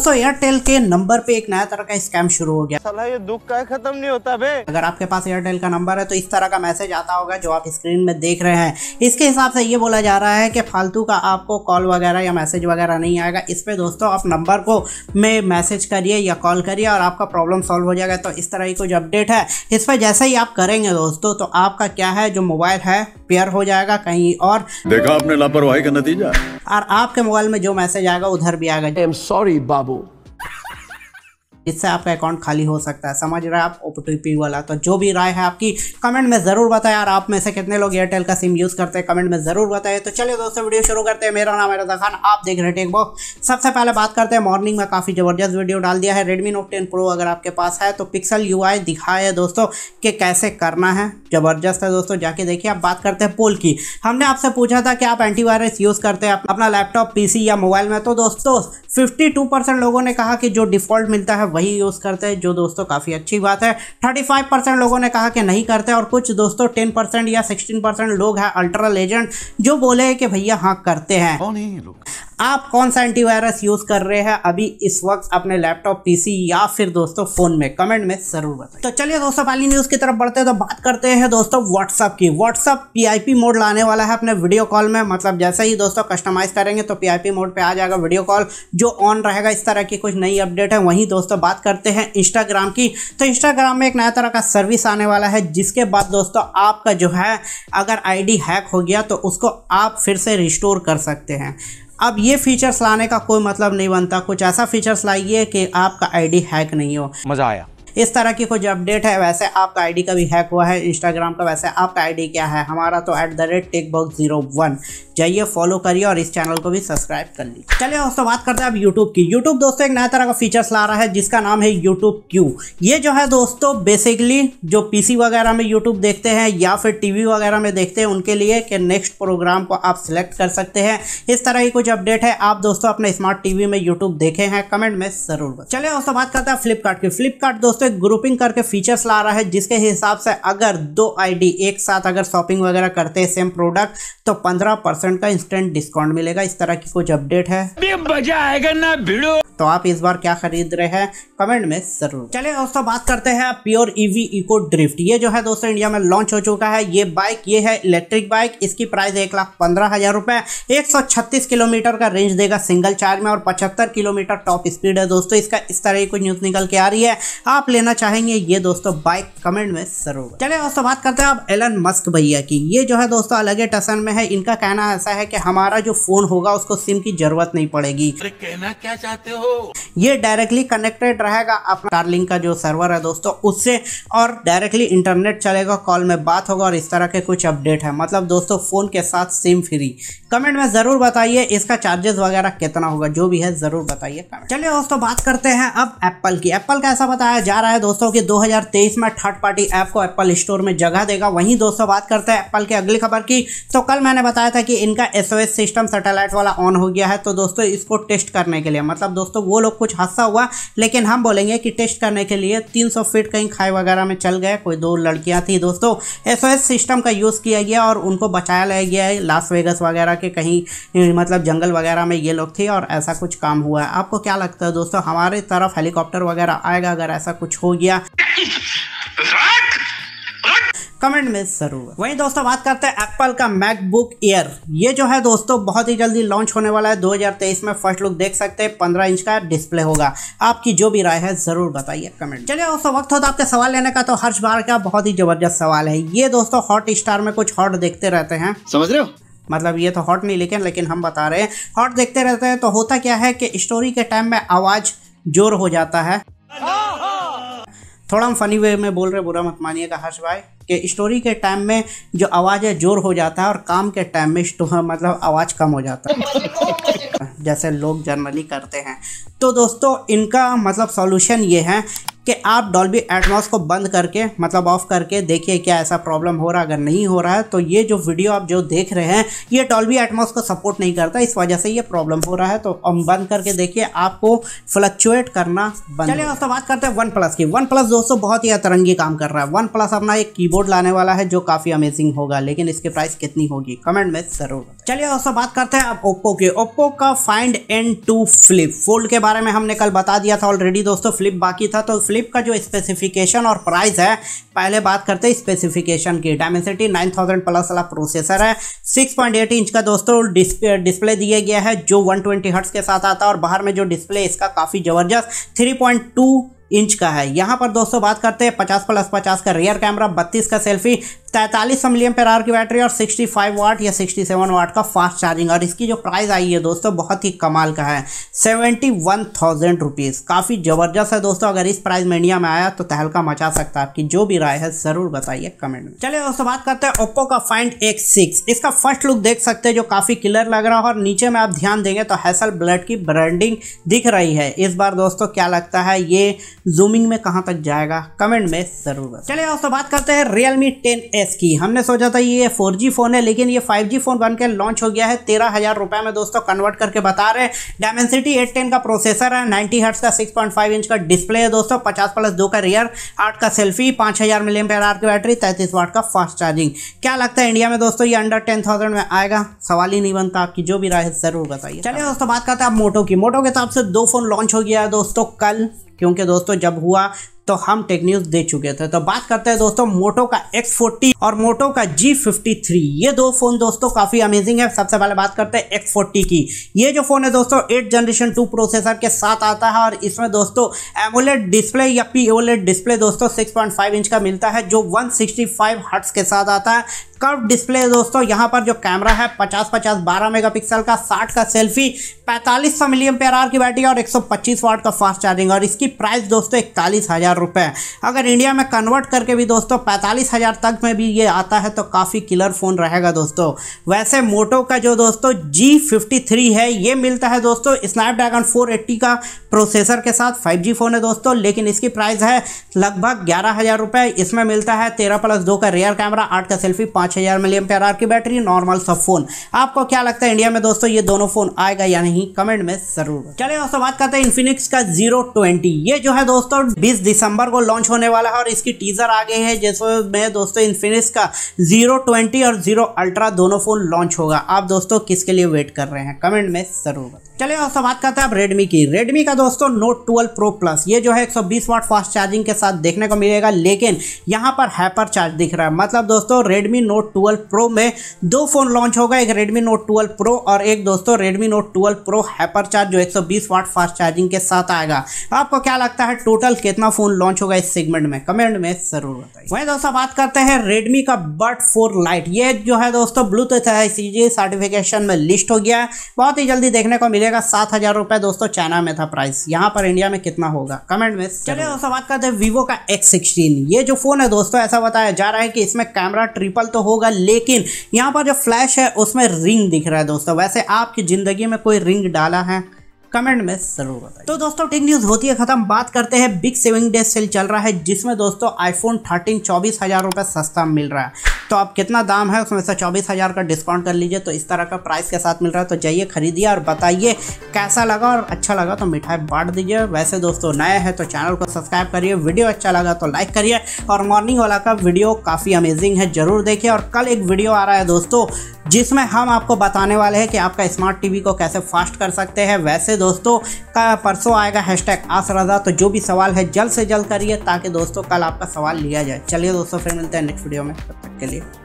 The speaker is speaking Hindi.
दोस्तों एयरटेल के नंबर पे एक नया तरह का स्कैम शुरू हो गया साला ये दुख का खत्म नहीं होता बे अगर आपके पास एयरटेल का नंबर है तो इस तरह का मैसेज आता होगा जो आप स्क्रीन में देख रहे हैं इसके हिसाब से ये बोला जा रहा है कि फालतू का आपको कॉल वगैरह या मैसेज वगैरह नहीं आएगा इस पर दोस्तों आप नंबर को में मैसेज करिए या कॉल करिए और आपका प्रॉब्लम सॉल्व हो जाएगा तो इस तरह की कुछ अपडेट है इस पर जैसे ही आप करेंगे दोस्तों तो आपका क्या है जो मोबाइल है पेयर हो जाएगा कहीं और देखा आपने लापरवाही का नतीजा और आपके मोबाइल में जो मैसेज आएगा उधर भी आएगा आई एम सॉरी बाबू जिससे आपका अकाउंट खाली हो सकता है समझ रहे आप ओपीटीपी वाला तो जो भी राय है आपकी कमेंट में ज़रूर बताएं यार आप में से कितने लोग एयरटेल का सिम यूज़ करते हैं कमेंट में ज़रूर बताएं तो चलिए दोस्तों वीडियो शुरू करते हैं मेरा नाम है खान आप देख रहे टेक बॉक्स सबसे पहले बात करते हैं मॉर्निंग में काफ़ी ज़बरदस्त वीडियो डाल दिया है रेडमी नोट टेन प्रो अगर आपके पास है तो पिक्सल यू आई है दोस्तों कि कैसे करना है ज़बरदस्त है दोस्तों जाके देखिए आप बात करते हैं पोल की हमने आपसे पूछा था कि आप एंटीवायरस यूज़ करते हैं अपना लैपटॉप पीसी या मोबाइल में तो दोस्तों 52 परसेंट लोगों ने कहा कि जो डिफ़ॉल्ट मिलता है वही यूज़ करते हैं जो दोस्तों काफ़ी अच्छी बात है थर्टी फाइव परसेंट लोगों ने कहा कि नहीं करते और कुछ दोस्तों टेन परसेंट या सिक्सटीन परसेंट लोग हैं अल्ट्रा लेजेंड जो बोले कि भैया हाँ करते हैं आप कौन सा एंटीवायरस यूज़ कर रहे हैं अभी इस वक्त अपने लैपटॉप पीसी या फिर दोस्तों फ़ोन में कमेंट में ज़रूर बताएं तो चलिए दोस्तों पहली न्यूज़ की तरफ बढ़ते हैं तो बात करते हैं दोस्तों व्हाट्सअप की व्हाट्सअप पीआईपी मोड लाने वाला है अपने वीडियो कॉल में मतलब जैसे ही दोस्तों कस्टमाइज़ करेंगे तो पीआईपी मोड पर आ जाएगा वीडियो कॉल जो ऑन रहेगा इस तरह की कुछ नई अपडेट है वहीं दोस्तों बात करते हैं इंस्टाग्राम की तो इंस्टाग्राम में एक नया तरह का सर्विस आने वाला है जिसके बाद दोस्तों आपका जो है अगर आईडी हैक हो गया तो उसको आप फिर से रिस्टोर कर सकते हैं अब ये फीचर्स लाने का कोई मतलब नहीं बनता कुछ ऐसा फीचर्स लाइए कि आपका आईडी हैक नहीं हो मज़ा आया इस तरह की कुछ अपडेट है वैसे आपका आईडी का भी हैक हुआ है इंस्टाग्राम का वैसे आपका आईडी क्या है हमारा तो at the rate tech box zero one जाइए फॉलो करिए और इस चैनल को भी सब्सक्राइब कर लीजिए चलिए दोस्तों बात करते हैं अब यूट्यूब की यूट्यूब दोस्तों एक नया तरह का फीचर्स ला रहा है जिसका नाम है यूट्यूब क्यू ये जो है दोस्तों बेसिकली जो पी वगैरह में यूट्यूब देखते हैं या फिर टी वगैरह में देखते हैं उनके लिए कि नेक्स्ट प्रोग्राम को आप सिलेक्ट कर सकते हैं इस तरह की कुछ अपडेट है आप दोस्तों अपने स्मार्ट टीवी में यूट्यूब देखे हैं कमेंट में जरूर चलिए दोस्तों बात करते हैं फ्लिपकार्ट की फ्लिपकार्ट दोस्तों दोस्तों एक ग्रुपिंग करके फीचर्स ला रहा है जिसके हिसाब से अगर दो आईडी एक साथ अगर शॉपिंग वगैरह करते हैं सेम प्रोडक्ट तो 15 परसेंट का इंस्टेंट डिस्काउंट मिलेगा इस तरह की कुछ अपडेट है ना भिड़ो तो आप इस बार क्या खरीद रहे हैं कमेंट में जरूर चले दोस्तों बात करते हैं प्योर ईवी इको ड्रिफ्ट ये जो है दोस्तों इंडिया में लॉन्च हो चुका है ये बाइक ये है इलेक्ट्रिक बाइक इसकी प्राइस एक लाख पंद्रह हजार रुपए एक सौ छत्तीस किलोमीटर का रेंज देगा सिंगल चार्ज में और पचहत्तर किलोमीटर टॉप स्पीड है दोस्तों इसका इस तरह की कुछ न्यूज निकल के आ रही है आप लेना चाहेंगे ये दोस्तों बाइक कमेंट में जरूर चले दोस्तों बात करते हैं अब एलन मस्क भैया की ये जो है दोस्तों अलग ही टसन में है इनका कहना ऐसा है कि हमारा जो फोन होगा उसको सिम की जरूरत नहीं पड़ेगी कहना क्या चाहते हो ये डायरेक्टली कनेक्टेड रहेगा अपना कार्लिंग का जो सर्वर है दोस्तों उससे और डायरेक्टली इंटरनेट चलेगा कॉल में बात होगा और इस तरह के कुछ अपडेट है मतलब दोस्तों फ़ोन के साथ सिम फ्री कमेंट में ज़रूर बताइए इसका चार्जेस वगैरह कितना होगा जो भी है ज़रूर बताइए चलिए दोस्तों बात करते हैं अब एप्पल की एप्पल का ऐसा बताया जा आ रहा है दोस्तों कि 2023 में थर्ड पार्टी ऐप को एप्पल स्टोर में जगह देगा वहीं दोस्तों बात करते हैं एप्पल की अगली खबर की तो कल मैंने बताया था कि इनका एस सिस्टम सेटेलाइट वाला ऑन हो गया है तो दोस्तों इसको टेस्ट करने के लिए मतलब दोस्तों वो लोग कुछ हादसा हुआ लेकिन हम बोलेंगे कि टेस्ट करने के लिए तीन फीट कहीं खाई वगैरह में चल गए कोई दो लड़कियां थी दोस्तों एस सिस्टम का यूज़ किया गया और उनको बचाया लिया गया है लास वेगस वगैरह के कहीं मतलब जंगल वगैरह में ये लोग थे और ऐसा कुछ काम हुआ है आपको क्या लगता है दोस्तों हमारे तरफ हेलीकॉप्टर वगैरह आएगा अगर ऐसा कुछ कुछ हो गया कमेंट में जरूर वहीं दोस्तों बात करते हैं एप्पल का मैकबुक एयर ये जो है दोस्तों बहुत ही जल्दी लॉन्च होने वाला है 2023 में फर्स्ट लुक देख सकते हैं 15 इंच का डिस्प्ले होगा आपकी जो भी राय है जरूर बताइए कमेंट चलिए दोस्तों वक्त होता तो आपके सवाल लेने का तो हर्ष बार का बहुत ही जबरदस्त सवाल है ये दोस्तों हॉट स्टार में कुछ हॉट देखते रहते हैं समझ रहे हो मतलब ये तो हॉट नहीं लेकिन लेकिन हम बता रहे हैं हॉट देखते रहते हैं तो होता क्या है कि स्टोरी के टाइम में आवाज़ जोर हो जाता है थोड़ा हम फनी वे में बोल रहे बुरा मत मानिएगा हर्ष भाई कि स्टोरी के टाइम में जो आवाज़ है जोर हो जाता है और काम के टाइम में मतलब आवाज़ कम हो जाता है जैसे लोग जनरली करते हैं तो दोस्तों इनका मतलब सॉल्यूशन ये है कि आप डॉल्बी एटमॉस को बंद करके मतलब ऑफ करके देखिए क्या ऐसा प्रॉब्लम हो रहा है अगर नहीं हो रहा है तो ये जो वीडियो आप जो देख रहे हैं ये डॉल्बी एटमॉस को सपोर्ट नहीं करता इस वजह से ये प्रॉब्लम हो रहा है तो हम बंद करके देखिए आपको फ्लक्चुएट करना बंद चलिए दोस्तों बात करते हैं वन प्लस की वन प्लस दोस्तों बहुत ही अतरंगी काम कर रहा है वन प्लस अपना एक कीबोर्ड लाने वाला है जो काफ़ी अमेजिंग होगा लेकिन इसके प्राइस कितनी होगी कमेंट में जरूर चलिए दोस्तों बात करते हैं अब ओप्पो की ओप्पो का Find N two flip fold के बारे में हमने कल बता दिया था ऑलरेडी दोस्तों फ्लिप बाकी था तो फ्लिप फ्लिप का जो स्पेसिफिकेशन और प्राइस है पहले बात करते हैं स्पेसिफिकेशन की डायमेंसिटी 9000 प्लस वाला प्रोसेसर है 6.8 इंच का दोस्तों डिस्प्ले डिस्प्ले दिया गया है जो 120 ट्वेंटी के साथ आता है और बाहर में जो डिस्प्ले इसका काफ़ी ज़बरदस्त थ्री इंच का है यहाँ पर दोस्तों बात करते हैं 50 प्लस 50 का रियर कैमरा 32 का सेल्फी तैंतालीस एम पर आर की बैटरी और 65 वाट या 67 वाट का फास्ट चार्जिंग और इसकी जो प्राइस आई है दोस्तों बहुत ही कमाल का है सेवेंटी वन थाउजेंड रुपीज़ काफ़ी ज़बरदस्त है दोस्तों अगर इस प्राइस में इंडिया में आया तो तहलका मचा सकता है आपकी जो भी राय है ज़रूर बताइए कमेंट में चलिए दोस्तों बात करते हैं ओप्पो का फाइंड एक्स सिक्स इसका फर्स्ट लुक देख सकते हैं जो काफ़ी क्लियर लग रहा है और नीचे में आप ध्यान देंगे तो हैसल ब्लड की ब्रांडिंग दिख रही है इस बार दोस्तों क्या लगता है ये जूमिंग में कहाँ तक जाएगा कमेंट में ज़रूर चलिए दोस्तों बात करते हैं रियलमी टेन एस की हमने सोचा था ये फोर जी फ़ोन है लेकिन ये फाइव जी फ़ोन बनकर लॉन्च हो गया है तेरह हज़ार रुपये में दोस्तों कन्वर्ट करके बता रहे हैं डायमेंसिटी एट टेन का प्रोसेसर है नाइन्टी हर्ट्स का सिक्स पॉइंट फाइव इंच का डिस्प्ले है दोस्तों पचास प्लस दो का रियर आठ का सेल्फी पाँच हज़ार मिलियम पेयर आर की बैटरी तैंतीस वाट का फास्ट चार्जिंग क्या लगता है इंडिया में दोस्तों ये अंडर टेन थाउजेंड में आएगा सवाल ही नहीं बनता आपकी जो भी राय है ज़रूर बताइए चलिए दोस्तों बात करते हैं आप मोटो की मोटो के हिसाब तो से दो फ़ोन लॉन्च हो गया है दोस्तों कल क्योंकि दोस्तों जब हुआ तो हम टेक न्यूज दे चुके थे तो बात करते हैं दोस्तों मोटो का X40 और मोटो का G53 ये दो फोन दोस्तों काफी अमेजिंग है सबसे पहले बात करते हैं X40 की ये जो फोन है दोस्तों एट जनरेशन टू प्रोसेसर के साथ आता है और इसमें दोस्तों एमोलेट डिस्प्ले या पी एवोलेट डिस्प्ले दोस्तों सिक्स इंच का मिलता है जो वन सिक्सटी के साथ आता है कर्व डिस्प्ले दोस्तों यहाँ पर जो कैमरा है 50 50 12 मेगापिक्सल का 60 का सेल्फी 4500 मिलियम पेयर आर की बैटरी और 125 वाट का फास्ट चार्जिंग और इसकी प्राइस दोस्तों इकतालीस हज़ार रुपये अगर इंडिया में कन्वर्ट करके भी दोस्तों पैंतालीस हज़ार तक में भी ये आता है तो काफ़ी किलर फ़ोन रहेगा दोस्तों वैसे मोटो का जो दोस्तों जी फिफ्टी थ्री है ये मिलता है दोस्तों स्नैपड्रैगन फोर एट्टी का प्रोसेसर के साथ फाइव जी फ़ोन है दोस्तों लेकिन इसकी प्राइस है लगभग ग्यारह हज़ार रुपये इसमें मिलता है तेरह प्लस दो का रेयर कैमरा आठ का सेल्फी पाँच हज़ार मिलियम पैर की बैटरी नॉर्मल सब फ़ोन आपको क्या लगता है इंडिया में दोस्तों ये दोनों फ़ोन आएगा या नहीं कमेंट में ज़रूर चले दोस्तों बात करते हैं इन्फिनिक्स का जीरो ये जो है दोस्तों बीस दिसंबर दिसंबर को लॉन्च होने वाला है और इसकी टीज़र आ गई है जिसमें दोस्तों इन्फिनिक्स का जीरो ट्वेंटी और जीरो अल्ट्रा दोनों फ़ोन लॉन्च होगा आप दोस्तों किसके लिए वेट कर रहे हैं कमेंट में ज़रूर बताएं चलिए दोस्तों बात करते हैं आप रेडमी की रेडमी का दोस्तों नोट ट्वेल्व प्रो प्लस ये जो है एक वाट फास्ट चार्जिंग के साथ देखने को मिलेगा लेकिन यहाँ पर हैपर चार्ज दिख रहा है मतलब दोस्तों रेडमी नोट ट्वेल्व प्रो में दो फ़ोन लॉन्च होगा एक रेडमी नोट ट्वेल्व प्रो और एक दोस्तों Redmi note twelve pro hyper charge जो एक वाट फास्ट चार्जिंग के साथ आएगा आपको क्या लगता है टोटल कितना फ़ोन फ़ोन लॉन्च होगा इस सेगमेंट में कमेंट में ज़रूर बताइए वहीं दोस्तों बात करते हैं रेडमी का बट फोर लाइट ये जो है दोस्तों ब्लूटूथ है सी सर्टिफिकेशन में लिस्ट हो गया है बहुत ही जल्दी देखने को मिलेगा सात हज़ार रुपए दोस्तों चाइना में था प्राइस यहाँ पर इंडिया में कितना होगा कमेंट में चलिए दोस्तों बात करते हैं वीवो का एक्स सिक्सटीन ये जो फ़ोन है दोस्तों ऐसा बताया जा रहा है कि इसमें कैमरा ट्रिपल तो होगा लेकिन यहाँ पर जो फ्लैश है उसमें रिंग दिख रहा है दोस्तों वैसे आपकी ज़िंदगी में कोई रिंग डाला है कमेंट में जरूर बताइए तो दोस्तों टेक न्यूज होती है खत्म बात करते हैं बिग सेविंग डे सेल चल रहा है जिसमें दोस्तों आईफोन थर्टीन चौबीस हजार रुपये सस्ता मिल रहा है तो आप कितना दाम है उसमें से चौबीस हजार का डिस्काउंट कर लीजिए तो इस तरह का प्राइस के साथ मिल रहा है तो जाइए खरीदिए और बताइए कैसा लगा और अच्छा लगा तो मिठाई बांट दीजिए वैसे दोस्तों नए हैं तो चैनल को सब्सक्राइब करिए वीडियो अच्छा लगा तो लाइक करिए और मॉर्निंग वाला का वीडियो काफ़ी अमेजिंग है ज़रूर देखिए और कल एक वीडियो आ रहा है दोस्तों जिसमें हम आपको बताने वाले हैं कि आपका स्मार्ट टीवी को कैसे फास्ट कर सकते हैं वैसे दोस्तों का परसों आएगा हैशटैग आस तो जो भी सवाल है जल्द से जल्द करिए ताकि दोस्तों कल आपका सवाल लिया जाए चलिए दोस्तों फिर मिलते हैं नेक्स्ट वीडियो में तब तक के लिए